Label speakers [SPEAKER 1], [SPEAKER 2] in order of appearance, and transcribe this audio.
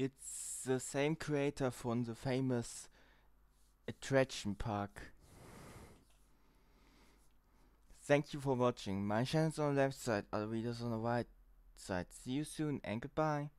[SPEAKER 1] It's the same creator from the famous attraction park. Thank you for watching. My channel is on the left side, other videos on the right side. See you soon and goodbye.